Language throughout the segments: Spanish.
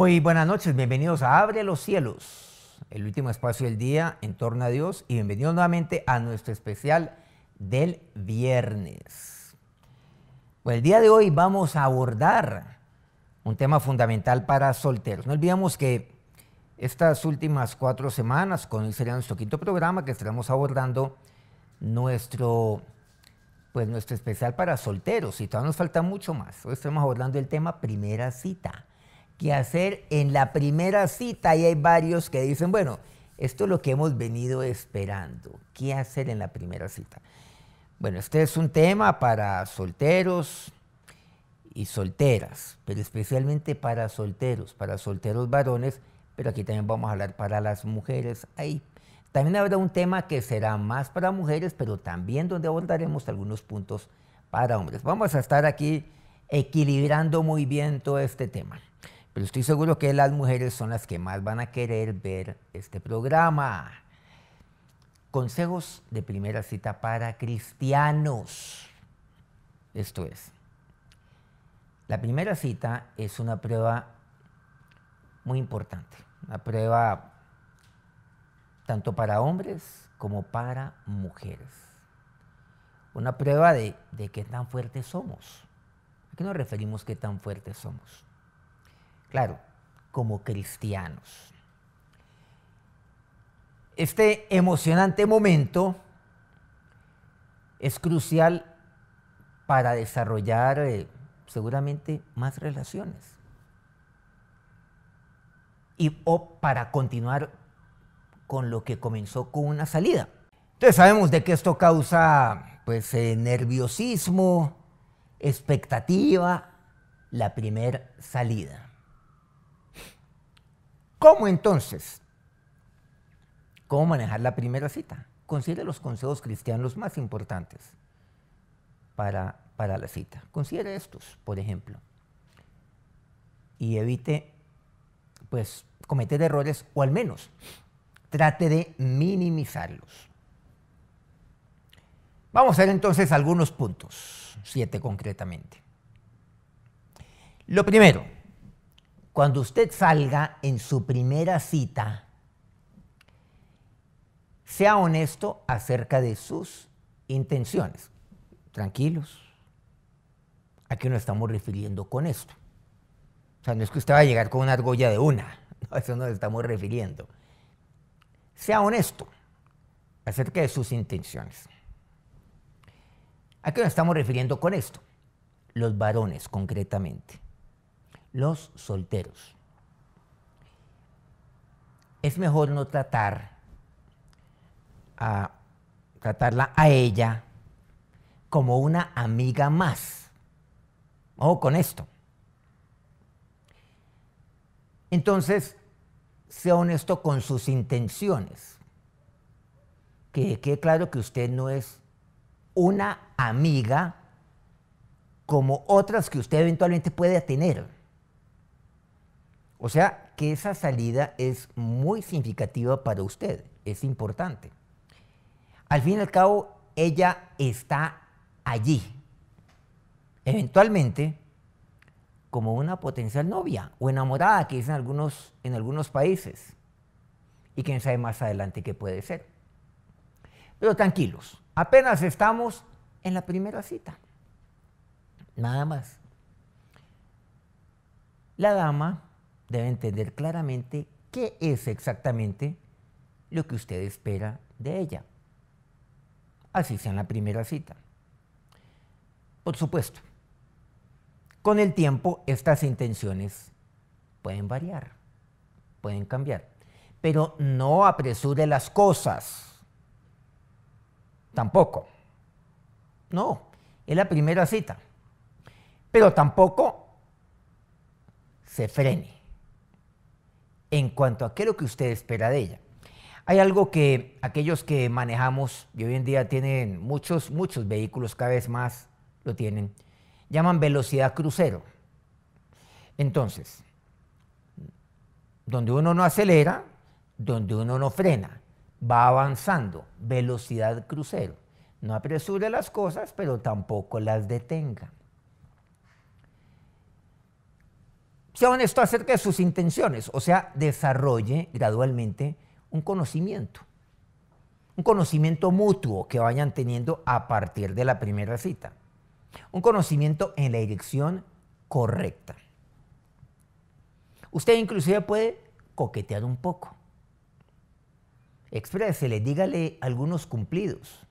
Muy buenas noches, bienvenidos a Abre los Cielos, el último espacio del día en torno a Dios y bienvenidos nuevamente a nuestro especial del viernes. el día de hoy vamos a abordar un tema fundamental para solteros. No olvidemos que estas últimas cuatro semanas, con hoy sería nuestro quinto programa, que estaremos abordando nuestro, pues nuestro especial para solteros y todavía nos falta mucho más. Hoy estamos abordando el tema primera cita ¿Qué hacer en la primera cita y hay varios que dicen, bueno, esto es lo que hemos venido esperando, qué hacer en la primera cita. Bueno, este es un tema para solteros y solteras, pero especialmente para solteros, para solteros varones, pero aquí también vamos a hablar para las mujeres. Ahí también habrá un tema que será más para mujeres, pero también donde abordaremos algunos puntos para hombres. Vamos a estar aquí equilibrando muy bien todo este tema. Pero estoy seguro que las mujeres son las que más van a querer ver este programa. Consejos de primera cita para cristianos. Esto es, la primera cita es una prueba muy importante, una prueba tanto para hombres como para mujeres. Una prueba de, qué tan fuertes somos. ¿A qué nos referimos qué tan fuertes somos? claro, como cristianos. Este emocionante momento es crucial para desarrollar eh, seguramente más relaciones y o para continuar con lo que comenzó con una salida. Entonces sabemos de que esto causa pues eh, nerviosismo, expectativa, la primera salida. ¿Cómo entonces? ¿Cómo manejar la primera cita? Considere los consejos cristianos más importantes para, para la cita. Considere estos, por ejemplo. Y evite, pues, cometer errores o al menos trate de minimizarlos. Vamos a ver entonces algunos puntos, siete concretamente. Lo primero, cuando usted salga en su primera cita, sea honesto acerca de sus intenciones. Tranquilos. ¿A qué nos estamos refiriendo con esto? O sea, no es que usted va a llegar con una argolla de una. No, a eso nos estamos refiriendo. Sea honesto acerca de sus intenciones. ¿A qué nos estamos refiriendo con esto? Los varones, concretamente los solteros. Es mejor no tratar a tratarla a ella como una amiga más. o con esto. Entonces, sea honesto con sus intenciones. Que quede claro que usted no es una amiga como otras que usted eventualmente puede tener. O sea, que esa salida es muy significativa para usted, es importante. Al fin y al cabo, ella está allí, eventualmente, como una potencial novia o enamorada, que dicen algunos, en algunos países, y quién sabe más adelante qué puede ser. Pero tranquilos, apenas estamos en la primera cita, nada más. La dama debe entender claramente qué es exactamente lo que usted espera de ella. Así sea en la primera cita. Por supuesto, con el tiempo estas intenciones pueden variar, pueden cambiar, pero no apresure las cosas. Tampoco. No, es la primera cita. Pero tampoco se frene en cuanto a qué es lo que usted espera de ella. Hay algo que aquellos que manejamos, y hoy en día tienen muchos, muchos vehículos, cada vez más lo tienen, llaman velocidad crucero. Entonces, donde uno no acelera, donde uno no frena, va avanzando, velocidad crucero. No apresure las cosas, pero tampoco las detenga. sea honesto acerca de sus intenciones, o sea, desarrolle gradualmente un conocimiento, un conocimiento mutuo que vayan teniendo a partir de la primera cita, un conocimiento en la dirección correcta. Usted inclusive puede coquetear un poco. Exprésele, dígale algunos cumplidos.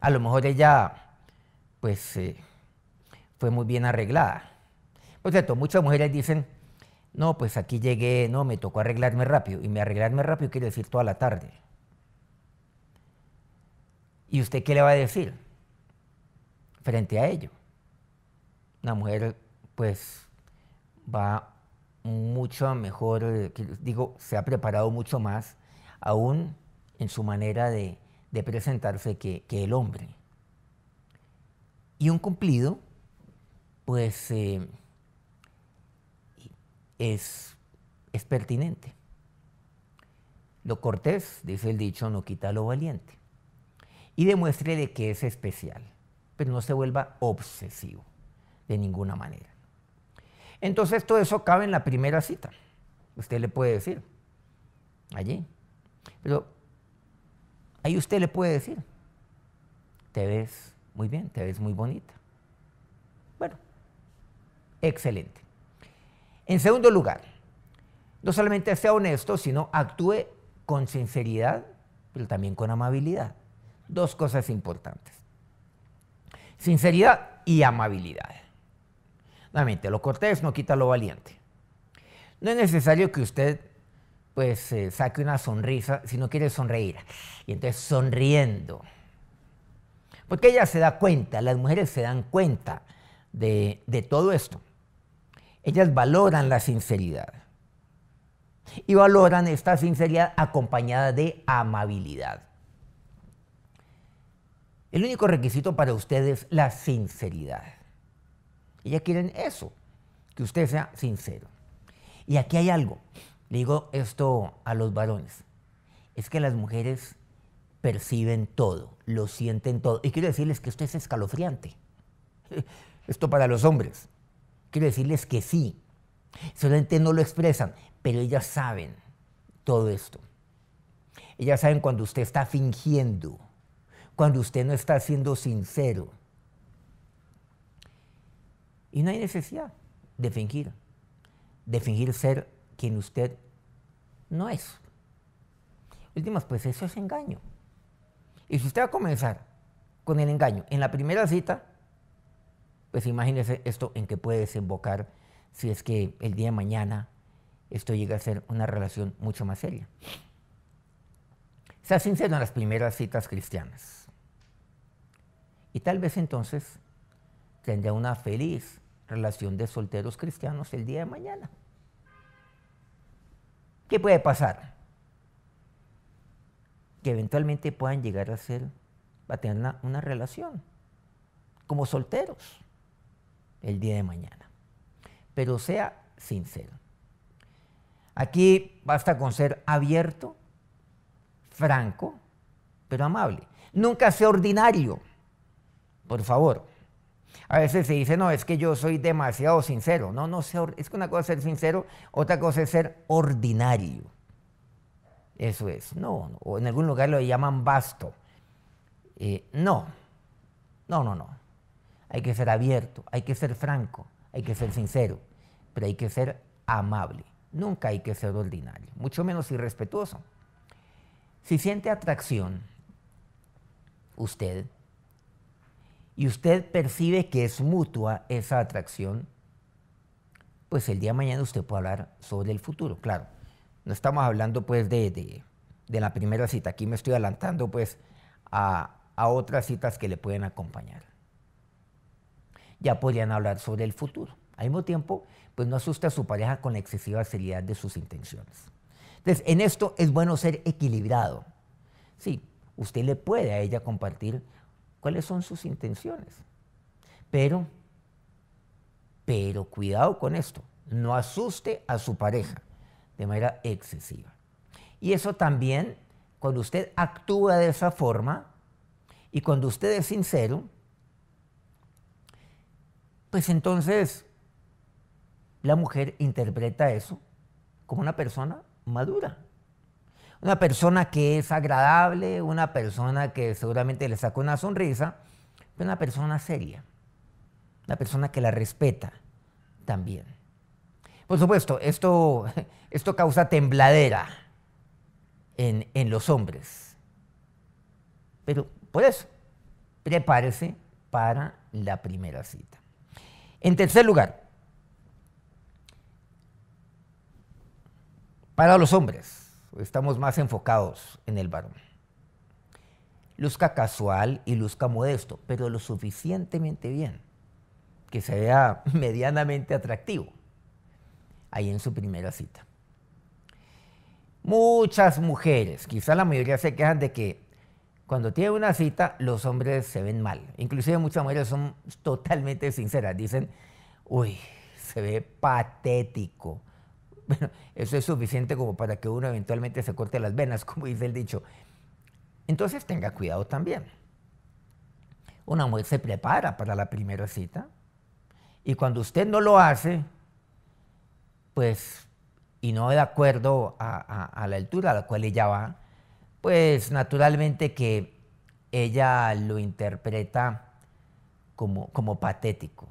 A lo mejor ella, pues, eh, fue muy bien arreglada por cierto, muchas mujeres dicen, no, pues aquí llegué, no, me tocó arreglarme rápido. Y me arreglarme rápido quiere decir toda la tarde. ¿Y usted qué le va a decir frente a ello? Una mujer, pues, va mucho mejor, eh, digo, se ha preparado mucho más, aún en su manera de, presentarse que, el hombre. Y un cumplido, pues... Eh, es, es pertinente. Lo cortés, dice el dicho, no quita lo valiente. Y demuestre de que es especial, pero pues no se vuelva obsesivo de ninguna manera. Entonces todo eso cabe en la primera cita. Usted le puede decir, allí. Pero ahí usted le puede decir, te ves muy bien, te ves muy bonita. Bueno, excelente. En segundo lugar, no solamente sea honesto, sino actúe con sinceridad, pero también con amabilidad. Dos cosas importantes. Sinceridad y amabilidad. Nuevamente, lo cortés no quita lo valiente. No es necesario que usted pues eh, saque una sonrisa si no quiere sonreír. Y entonces sonriendo. Porque ella se da cuenta, las mujeres se dan cuenta de todo esto. Ellas valoran la sinceridad. Y valoran esta sinceridad acompañada de amabilidad. El único requisito para ustedes es la sinceridad. Ellas quieren eso, que usted sea sincero. Y aquí hay algo. Le digo esto a los varones. Es que las mujeres perciben todo, lo sienten todo. Y quiero decirles que esto es escalofriante. Esto para los hombres. Quiero decirles que sí, solamente no lo expresan, pero ellas saben todo esto. Ellas saben cuando usted está fingiendo, cuando usted no está siendo sincero. Y no hay necesidad de fingir, de fingir ser quien usted no es. Últimas, pues eso es engaño. Y si usted va a comenzar con el engaño en la primera cita, pues imagínese esto en que puede desembocar si es que el día de mañana esto llega a ser una relación mucho más seria. Sea sincero en las primeras citas cristianas. Y tal vez entonces tendrá una feliz relación de solteros cristianos el día de mañana. ¿Qué puede pasar? Que eventualmente puedan llegar a ser, a tener una relación como solteros el día de mañana. Pero sea sincero. Aquí basta con ser abierto, franco, pero amable. Nunca sea ordinario, por favor. A veces se dice, no, es que yo soy demasiado sincero. No, no, sea, es que una cosa es ser sincero, otra cosa es ser ordinario. Eso es, no, o en algún lugar lo llaman basto. Eh, no, no, no, no hay que ser abierto, hay que ser franco, hay que ser sincero, pero hay que ser amable. Nunca hay que ser ordinario, mucho menos irrespetuoso. Si siente atracción usted y usted percibe que es mutua esa atracción, pues el día de mañana usted puede hablar sobre el futuro. Claro, no estamos hablando pues de, la primera cita, aquí me estoy adelantando pues a otras citas que le pueden acompañar ya podrían hablar sobre el futuro. Al mismo tiempo, pues no asuste a su pareja con la excesiva seriedad de sus intenciones. Entonces, en esto es bueno ser equilibrado. Sí, usted le puede a ella compartir cuáles son sus intenciones, pero, pero cuidado con esto, no asuste a su pareja de manera excesiva. Y eso también, cuando usted actúa de esa forma y cuando usted es sincero, pues entonces la mujer interpreta eso como una persona madura. Una persona que es agradable, una persona que seguramente le saca una sonrisa, pero una persona seria. Una persona que la respeta también. Por supuesto, esto, esto causa tembladera en los hombres. Pero por eso, prepárese para la primera cita. En tercer lugar, para los hombres, estamos más enfocados en el varón. Luzca casual y luzca modesto, pero lo suficientemente bien, que se vea medianamente atractivo ahí en su primera cita. Muchas mujeres, quizá la mayoría se quejan de que cuando tiene una cita, los hombres se ven mal. Inclusive muchas mujeres son totalmente sinceras. Dicen, uy, se ve patético. Bueno, eso es suficiente como para que uno eventualmente se corte las venas, como dice el dicho. Entonces tenga cuidado también. Una mujer se prepara para la primera cita y cuando usted no lo hace, pues, y no de acuerdo a, la altura a la cual ella va, pues naturalmente que ella lo interpreta como, como patético.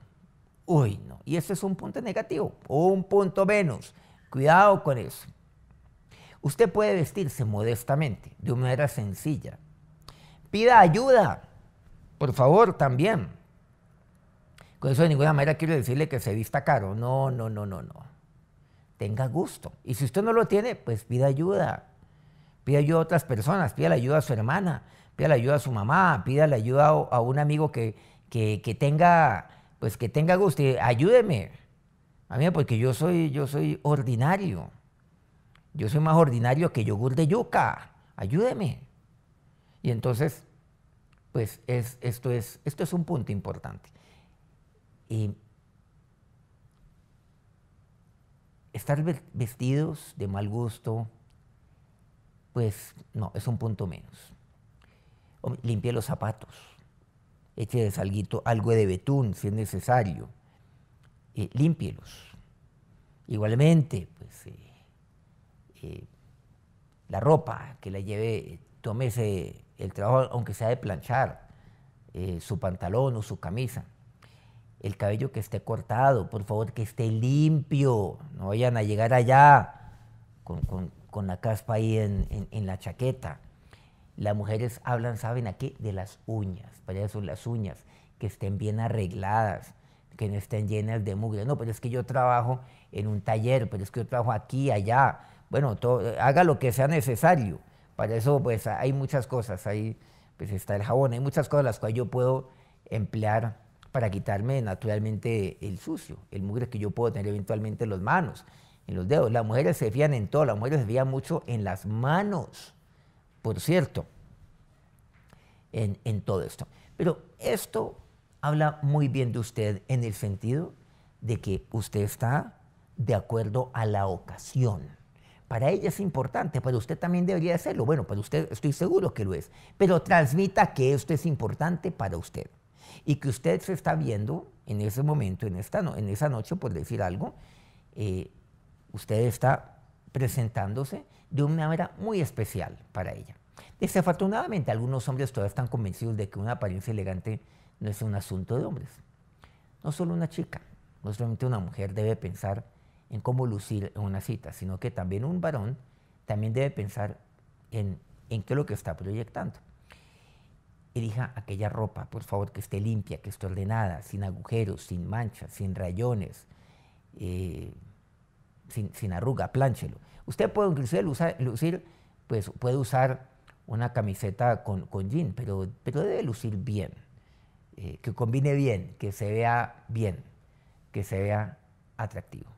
Uy, no. Y ese es un punto negativo o un punto menos. Cuidado con eso. Usted puede vestirse modestamente, de una manera sencilla. Pida ayuda, por favor, también. Con eso de ninguna manera quiero decirle que se vista caro. No, no, no, no, no. Tenga gusto. Y si usted no lo tiene, pues pida ayuda. Pide ayuda a otras personas, pide la ayuda a su hermana, pida la ayuda a su mamá, pida la ayuda a, un amigo que, tenga, pues que tenga gusto, ayúdeme. A mí, porque yo soy, yo soy ordinario. Yo soy más ordinario que yogur de yuca. Ayúdeme. Y entonces, pues es, esto, es, esto es un punto importante. Y estar vestidos de mal gusto, pues no, es un punto menos. Limpie los zapatos, eche salguito algo de betún si es necesario, eh, límpielos. Igualmente, pues eh, eh, la ropa que la lleve, tómese el trabajo, aunque sea de planchar, su pantalón o su camisa. El cabello que esté cortado, por favor, que esté limpio, no vayan a llegar allá con con la caspa ahí en, la chaqueta. Las mujeres hablan, ¿saben a qué? De las uñas. Para eso las uñas, que estén bien arregladas, que no estén llenas de mugre. No, pero es que yo trabajo en un taller, pero es que yo trabajo aquí, allá. Bueno, haga lo que sea necesario. Para eso, pues, hay muchas cosas. Ahí pues, está el jabón. Hay muchas cosas las cuales yo puedo emplear para quitarme naturalmente el sucio, el mugre que yo puedo tener eventualmente en las manos en los dedos. Las mujeres se fían en todo, las mujeres se fían mucho en las manos, por cierto, en, todo esto. Pero esto habla muy bien de usted en el sentido de que usted está de acuerdo a la ocasión. Para ella es importante, para usted también debería hacerlo. Bueno, para usted estoy seguro que lo es. Pero transmita que esto es importante para usted. Y que usted se está viendo en ese momento, en, esta en esa noche, por decir algo, eh, usted está presentándose de una manera muy especial para ella. Desafortunadamente, algunos hombres todavía están convencidos de que una apariencia elegante no es un asunto de hombres. No solo una chica, no solamente una mujer debe pensar en cómo lucir en una cita, sino que también un varón también debe pensar en, qué es lo que está proyectando. Elija aquella ropa, por favor, que esté limpia, que esté ordenada, sin agujeros, sin manchas, sin rayones. Eh, sin, arruga, plánchelo. Usted puede usar, lucir, pues, puede usar una camiseta con, jean, pero, debe lucir bien, eh, que combine bien, que se vea bien, que se vea atractivo.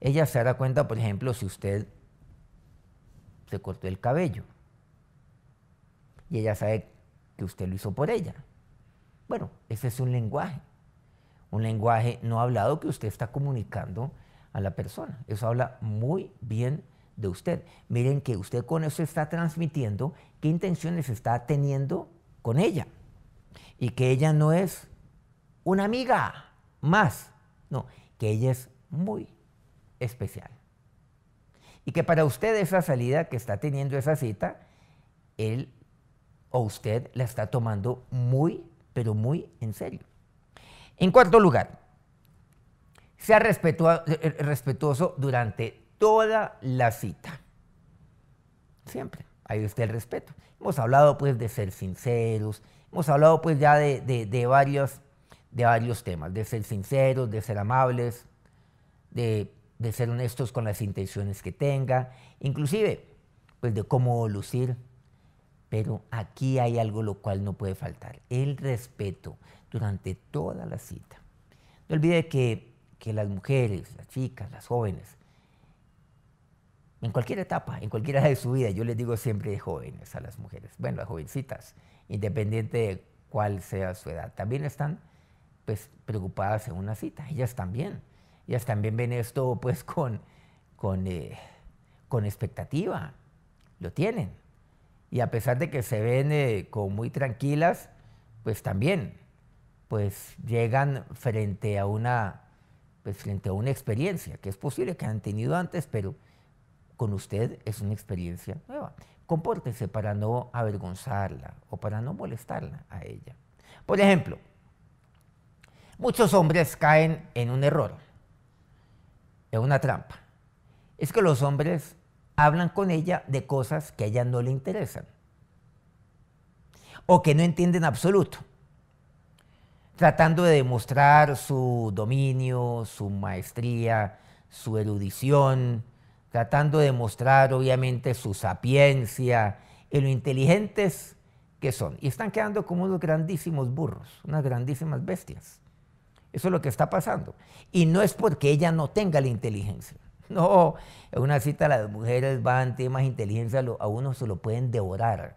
Ella se dará cuenta, por ejemplo, si usted se cortó el cabello y ella sabe que usted lo hizo por ella. Bueno, ese es un lenguaje, un lenguaje no hablado que usted está comunicando a la persona. Eso habla muy bien de usted. Miren que usted con eso está transmitiendo qué intenciones está teniendo con ella. Y que ella no es una amiga más, no, que ella es muy especial. Y que para usted esa salida que está teniendo esa cita, él o usted la está tomando muy, pero muy en serio. En cuarto lugar, sea eh, eh, respetuoso durante toda la cita. Siempre. Ahí está el respeto. Hemos hablado pues de ser sinceros, hemos hablado pues ya de, de, de, varios, de varios temas, de ser sinceros, de ser amables, de, de ser honestos con las intenciones que tenga, inclusive pues de cómo lucir. Pero aquí hay algo lo cual no puede faltar, el respeto durante toda la cita. No olvide que que las mujeres, las chicas, las jóvenes, en cualquier etapa, en cualquiera de su vida, yo les digo siempre jóvenes a las mujeres, bueno, a jovencitas, independiente de cuál sea su edad, también están pues preocupadas en una cita, ellas también, ellas también ven esto pues con, con, eh, con expectativa, lo tienen, y a pesar de que se ven eh, como muy tranquilas, pues también, pues llegan frente a una pues, frente a una experiencia que es posible que han tenido antes, pero con usted es una experiencia nueva. Compórtese para no avergonzarla o para no molestarla a ella. Por ejemplo, muchos hombres caen en un error, en una trampa. Es que los hombres hablan con ella de cosas que a ella no le interesan o que no entienden absoluto tratando de demostrar su dominio, su maestría, su erudición, tratando de demostrar obviamente su sapiencia en lo inteligentes que son. Y están quedando como unos grandísimos burros, unas grandísimas bestias. Eso es lo que está pasando. Y no es porque ella no tenga la inteligencia. No, en una cita las mujeres van, tienen más inteligencia, a uno se lo pueden devorar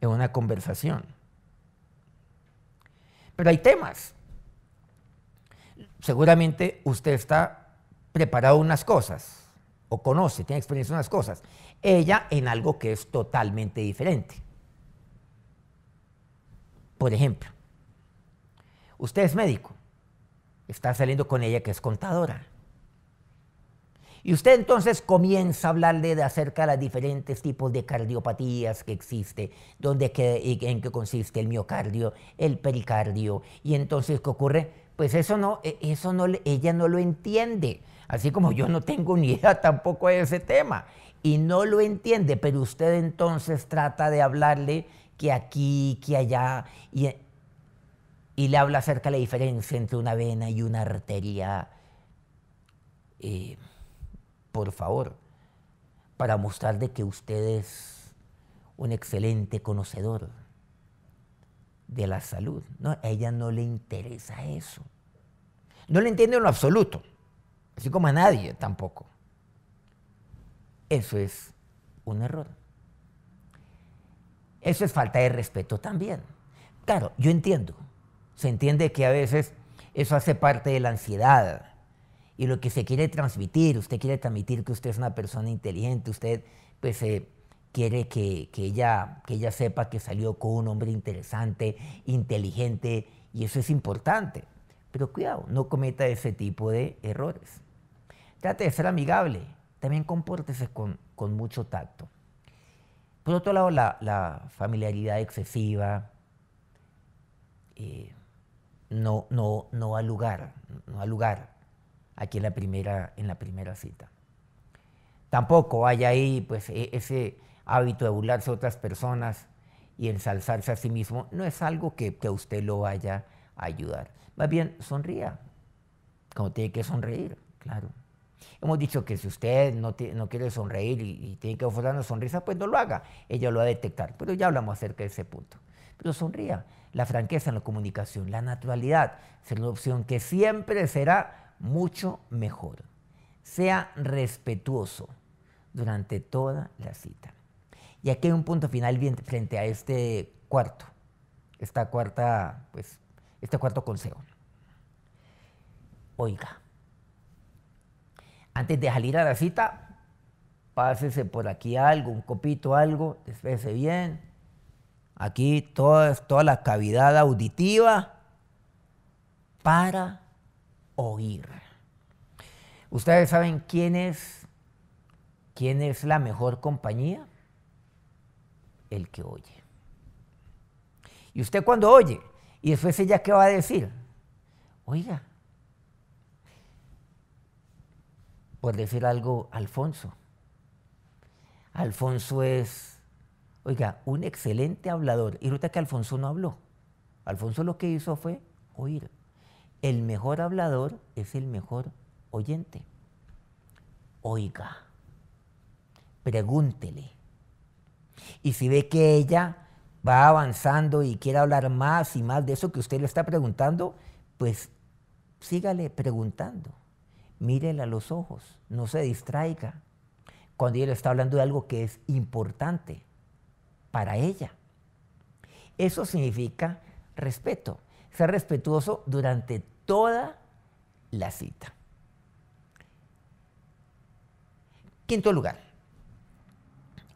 en una conversación. Pero hay temas. Seguramente usted está preparado unas cosas, o conoce, tiene experiencia en unas cosas. Ella en algo que es totalmente diferente. Por ejemplo, usted es médico, está saliendo con ella que es contadora. Y usted entonces comienza a hablarle de acerca de los diferentes tipos de cardiopatías que existe, en qué consiste el miocardio, el pericardio. Y entonces, ¿qué ocurre? Pues eso no, e, eso no, ella no lo entiende. Así como yo no tengo ni idea tampoco de ese tema. Y no lo entiende, pero usted entonces trata de hablarle que aquí, que allá. Y, le habla acerca de la diferencia entre una vena y una arteria. Eh, por favor, para mostrar de que usted es un excelente conocedor de la salud. No, a ella no le interesa eso. No le entiende en lo absoluto, así como a nadie tampoco. Eso es un error. Eso es falta de respeto también. Claro, yo entiendo. Se entiende que a veces eso hace parte de la ansiedad, y lo que se quiere transmitir. Usted quiere transmitir que usted es una persona inteligente, usted pues eh, quiere que, ella, que ella sepa que salió con un hombre interesante, inteligente, y eso es importante. Pero cuidado, no cometa ese tipo de errores. Trate de ser amigable, también compórtese con, con mucho tacto. Por otro lado, la, familiaridad excesiva eh, no, no, no lugar, no a lugar aquí en la primera, en la primera cita. Tampoco haya ahí pues, e, ese hábito de burlarse a otras personas y ensalzarse a sí mismo. No es algo que, que usted lo vaya a ayudar. Más bien, sonría, como tiene que sonreír, claro. Hemos dicho que si usted no, no quiere sonreír y, tiene que ofrecer una sonrisa, pues no lo haga. Ella lo va a detectar. Pero ya hablamos acerca de ese punto. Pero sonría. La franqueza en la comunicación, la naturalidad, ser una opción que siempre será mucho mejor. Sea respetuoso durante toda la cita. Y aquí hay un punto final frente a este cuarto, esta cuarta, pues, este cuarto consejo. Oiga, antes de salir a la cita, pásese por aquí algo, un copito, algo, despese bien. Aquí toda, toda la cavidad auditiva para oír. Ustedes saben quién es, quién es la mejor compañía, el que oye. Y usted cuando oye, y después ella qué va a decir, oiga, por decir algo, Alfonso. Alfonso es, oiga, un excelente hablador. Y resulta que Alfonso no habló. Alfonso lo que hizo fue oír. El mejor hablador es el mejor oyente. Oiga, pregúntele. Y si ve que ella va avanzando y quiere hablar más y más de eso que usted le está preguntando, pues sígale preguntando. Mírela a los ojos, no se distraiga. Cuando ella le está hablando de algo que es importante para ella. Eso significa respeto ser respetuoso durante toda la cita. Quinto lugar,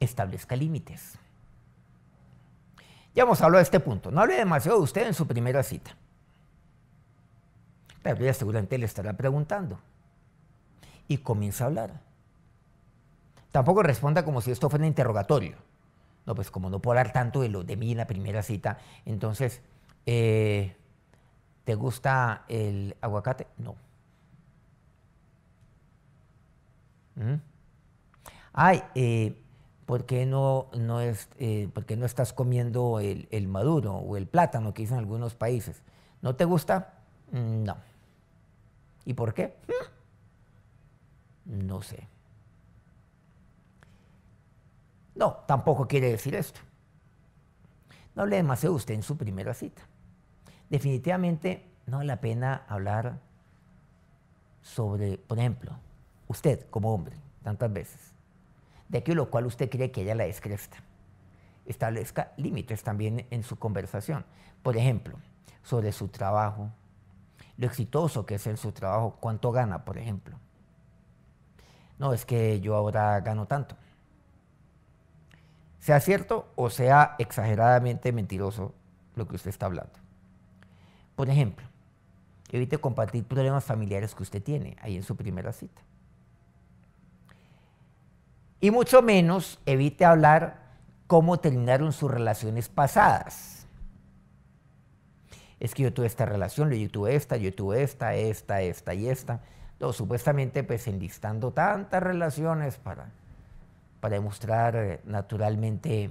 establezca límites. Ya hemos hablado de este punto. No hable demasiado de usted en su primera cita. Pero ella seguramente le estará preguntando. Y comienza a hablar. Tampoco responda como si esto fuera un interrogatorio. No, pues como no puedo hablar tanto de de mí en la primera cita, entonces eh, ¿Te gusta el aguacate? No. ¿Mm? Ay, eh, ¿por qué no, no, es, eh, no estás comiendo el, maduro o el plátano que dicen algunos países? ¿No te gusta? Mm, no. ¿Y por qué? Mm. No sé. No, tampoco quiere decir esto. No le demasiado usted en su primera cita definitivamente no vale la pena hablar sobre, por ejemplo, usted como hombre, tantas veces, de aquello lo cual usted cree que ella la descresta. Establezca límites también en su conversación. Por ejemplo, sobre su trabajo, lo exitoso que es en su trabajo, cuánto gana, por ejemplo. No, es que yo ahora gano tanto. Sea cierto o sea exageradamente mentiroso lo que usted está hablando. Por ejemplo, evite compartir problemas familiares que usted tiene ahí en su primera cita. Y mucho menos evite hablar cómo terminaron sus relaciones pasadas. Es que yo tuve esta relación, yo tuve esta, yo tuve esta, esta, esta y esta. No, supuestamente pues enlistando tantas relaciones para, para demostrar eh, naturalmente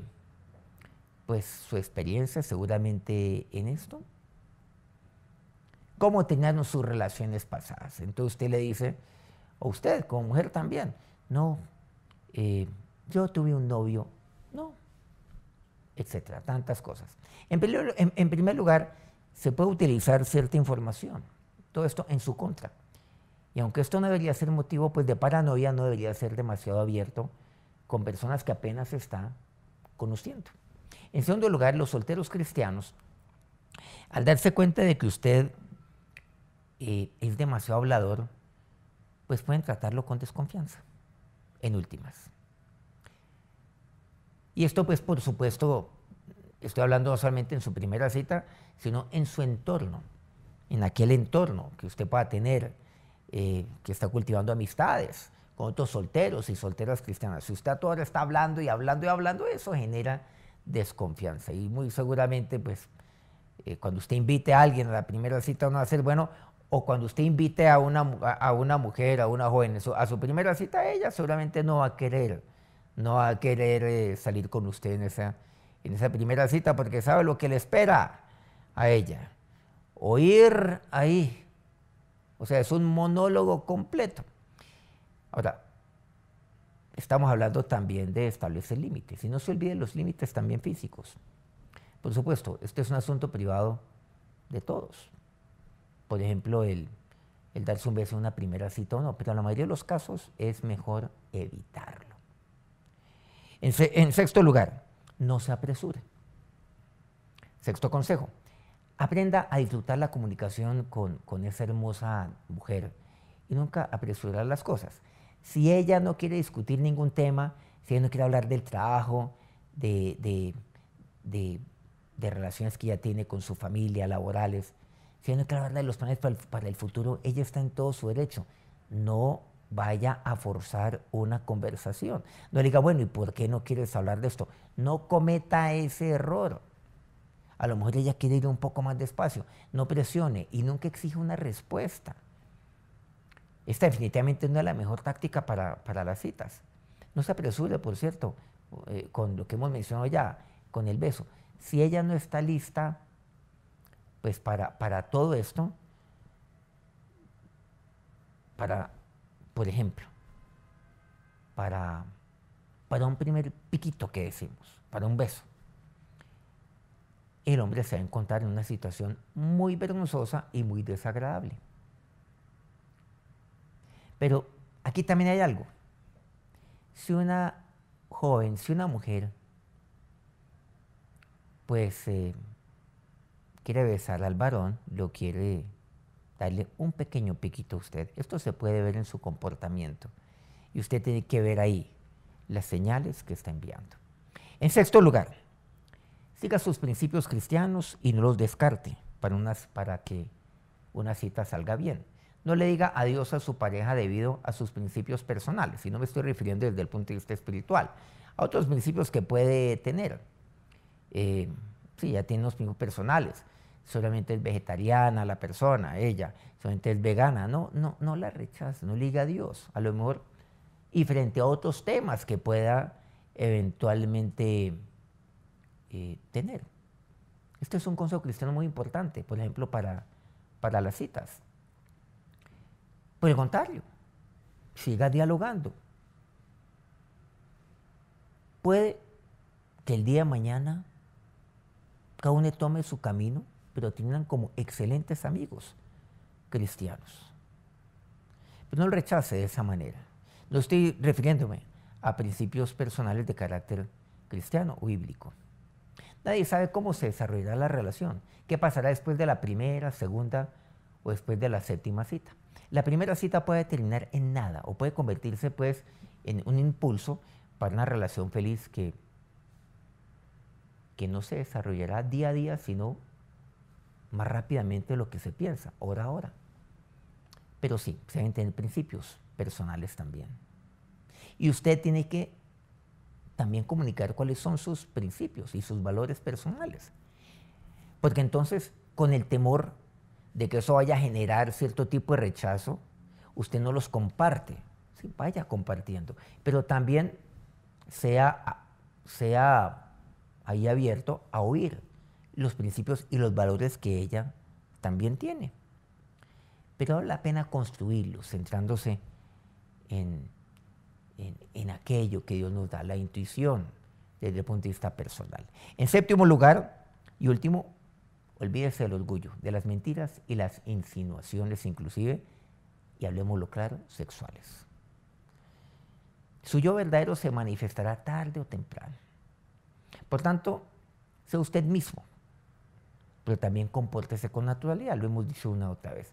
pues su experiencia seguramente en esto cómo tenían sus relaciones pasadas. Entonces usted le dice, o usted como mujer también, no, eh, yo tuve un novio, no, etcétera, tantas cosas. En primer, en, primer lugar, se puede utilizar cierta información, todo esto en su contra. Y aunque esto no debería ser motivo pues, de paranoia, no debería ser demasiado abierto con personas que apenas está conociendo. En segundo lugar, los solteros cristianos, al darse cuenta de que usted eh, es demasiado hablador, pues pueden tratarlo con desconfianza, en últimas. Y esto, pues, por supuesto, estoy hablando no solamente en su primera cita, sino en su entorno, en aquel entorno que usted pueda tener, eh, que está cultivando amistades con otros solteros y solteras cristianas. Si usted ahora está hablando y hablando y hablando, eso genera desconfianza. Y muy seguramente, pues, eh, cuando usted invite a alguien a la primera cita, uno va a decir, bueno, o cuando usted invite a una, mujer, a una joven, a su primera cita, ella seguramente no va a querer, no va a querer eh, salir con usted en esa, en esa primera cita porque sabe lo que le espera a ella. Oír ahí, o sea, es un monólogo completo. Ahora, estamos hablando también de establecer límites y no se olviden los límites también físicos. Por supuesto, este es un asunto privado de todos por ejemplo, el, darse un beso en una primera cita o no, pero en la mayoría de los casos es mejor evitarlo. En, sexto lugar, no se apresure. Sexto consejo, aprenda a disfrutar la comunicación con, esa hermosa mujer y nunca apresurar las cosas. Si ella no quiere discutir ningún tema, si ella no quiere hablar del trabajo, de relaciones que ella tiene con su familia, laborales, si no quiere hablar de los planes para el, futuro, ella está en todo su derecho. No vaya a forzar una conversación. No le diga, bueno, ¿y por qué no quieres hablar de esto? No cometa ese error. A lo mejor ella quiere ir un poco más despacio. No presione y nunca exige una respuesta. Esta definitivamente no es la mejor táctica para, las citas. No se apresure, por cierto, eh, con lo que hemos mencionado ya, con el beso. Si ella no está lista, pues para, para todo esto, para, por ejemplo, para, para un primer piquito que decimos, para un beso, el hombre se va a encontrar en una situación muy vergonzosa y muy desagradable. Pero aquí también hay algo. Si una joven, si una mujer, pues eh, quiere besar al varón, lo quiere darle un pequeño piquito a usted. Esto se puede ver en su comportamiento. Y usted tiene que ver ahí las señales que está enviando. En sexto lugar, siga sus principios cristianos y no los descarte para, para que una cita salga bien. No le diga adiós a su pareja debido a sus principios personales, y no me estoy refiriendo desde el punto de vista espiritual, a otros principios que puede tener. Eh, sí, ya tiene los principios personales, solamente es vegetariana la persona, ella, solamente es vegana. No, no, no la rechaza, no liga a Dios. A lo mejor, y frente a otros temas que pueda eventualmente eh, tener. Este es un consejo cristiano muy importante, por ejemplo, para, para las citas. Por el contrario, siga dialogando. Puede que el día mañana cada uno tome su camino pero terminan como excelentes amigos cristianos. Pero no lo rechace de esa manera. No estoy refiriéndome a principios personales de carácter cristiano o bíblico. Nadie sabe cómo se desarrollará la relación, qué pasará después de la primera, segunda o después de la séptima cita. La primera cita puede terminar en nada o puede convertirse pues en un impulso para una relación feliz que, que no se desarrollará día a día, sino más rápidamente de lo que se piensa, hora a hora. Pero sí, se deben tener principios personales también. Y usted tiene que también comunicar cuáles son sus principios y sus valores personales. Porque entonces, con el temor de que eso vaya a generar cierto tipo de rechazo, usted no los comparte. Sí, vaya compartiendo. Pero también sea, sea ahí abierto a oír los principios y los valores que ella también tiene. Pero vale la pena construirlos centrándose en, aquello que Dios nos da, la intuición desde el punto de vista personal. En séptimo lugar y último, olvídese del orgullo, de las mentiras y las insinuaciones inclusive, y hablemoslo claro, sexuales. Su yo verdadero se manifestará tarde o temprano. Por tanto, sea usted mismo pero también compórtese con naturalidad, lo hemos dicho una otra vez.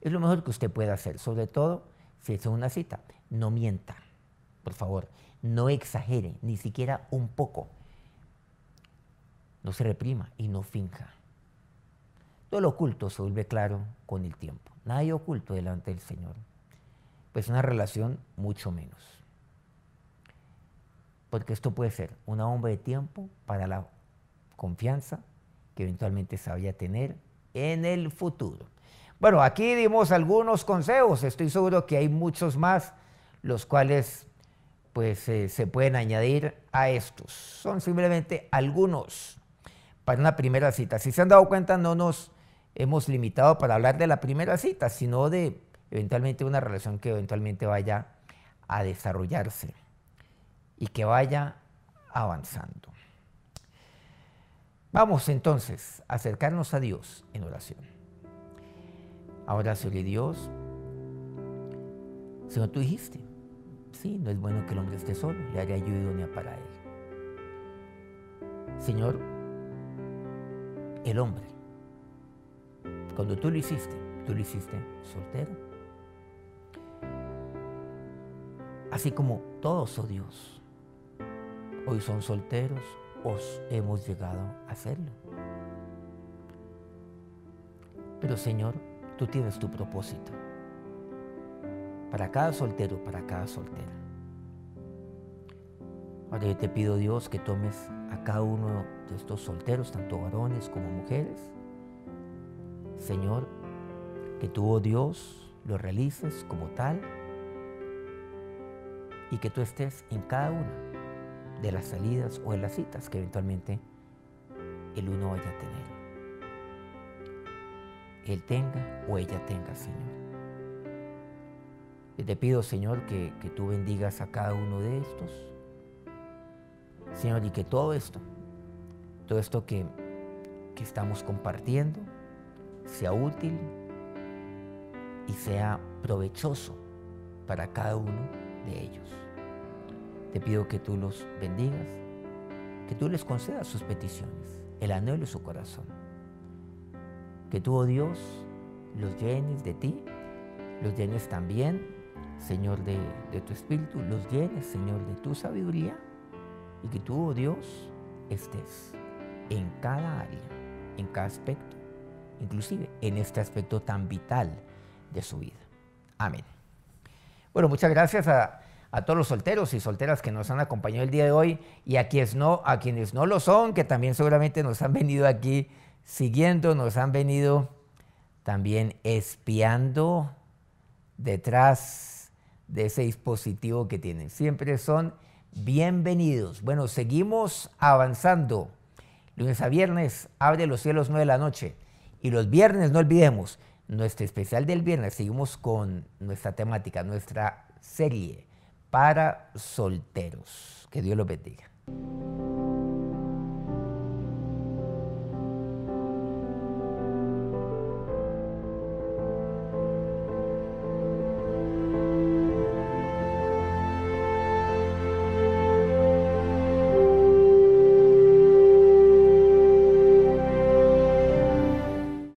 Es lo mejor que usted puede hacer, sobre todo si es una cita. No mienta, por favor, no exagere, ni siquiera un poco. No se reprima y no finja. Todo lo oculto se vuelve claro con el tiempo. Nada oculto delante del Señor. Pues una relación mucho menos porque esto puede ser una bomba de tiempo para la confianza, que eventualmente sabía tener en el futuro. Bueno, aquí dimos algunos consejos, estoy seguro que hay muchos más, los cuales pues eh, se pueden añadir a estos. Son simplemente algunos para una primera cita. Si se han dado cuenta, no nos hemos limitado para hablar de la primera cita, sino de eventualmente una relación que eventualmente vaya a desarrollarse y que vaya avanzando. Vamos entonces a acercarnos a Dios en oración. Ahora, sobre Dios, Señor, tú dijiste, sí, no es bueno que el hombre esté solo, le haré ayuda idónea para él. Señor, el hombre, cuando tú lo hiciste, tú lo hiciste soltero. Así como todos, oh Dios, hoy son solteros, os hemos llegado a hacerlo. Pero Señor, tú tienes tu propósito. Para cada soltero, para cada soltera. Ahora yo te pido Dios que tomes a cada uno de estos solteros, tanto varones como mujeres. Señor, que tú, oh Dios, lo realices como tal y que tú estés en cada uno de las salidas o de las citas que eventualmente el uno vaya a tener. Él tenga o ella tenga, Señor. te pido, Señor, que, tú bendigas a cada uno de estos. Señor, y que todo esto, todo esto que, que estamos compartiendo, sea útil y sea provechoso para cada uno de ellos. Te pido que tú los bendigas, que tú les concedas sus peticiones, el anhelo de su corazón. Que tú, oh Dios, los llenes de ti, los llenes también, Señor, de, tu espíritu, los llenes, Señor, de tu sabiduría y que tú, oh Dios, estés en cada área, en cada aspecto, inclusive en este aspecto tan vital de su vida. Amén. Bueno, muchas gracias a a todos los solteros y solteras que nos han acompañado el día de hoy y a quienes no, a quienes no lo son, que también seguramente nos han venido aquí siguiendo, nos han venido también espiando detrás de ese dispositivo que tienen. Siempre son bienvenidos. Bueno, seguimos avanzando. Lunes a viernes, abre los cielos 9 de la noche. Y los viernes, no olvidemos, nuestro especial del viernes, seguimos con nuestra temática, nuestra serie para solteros. Que Dios los bendiga.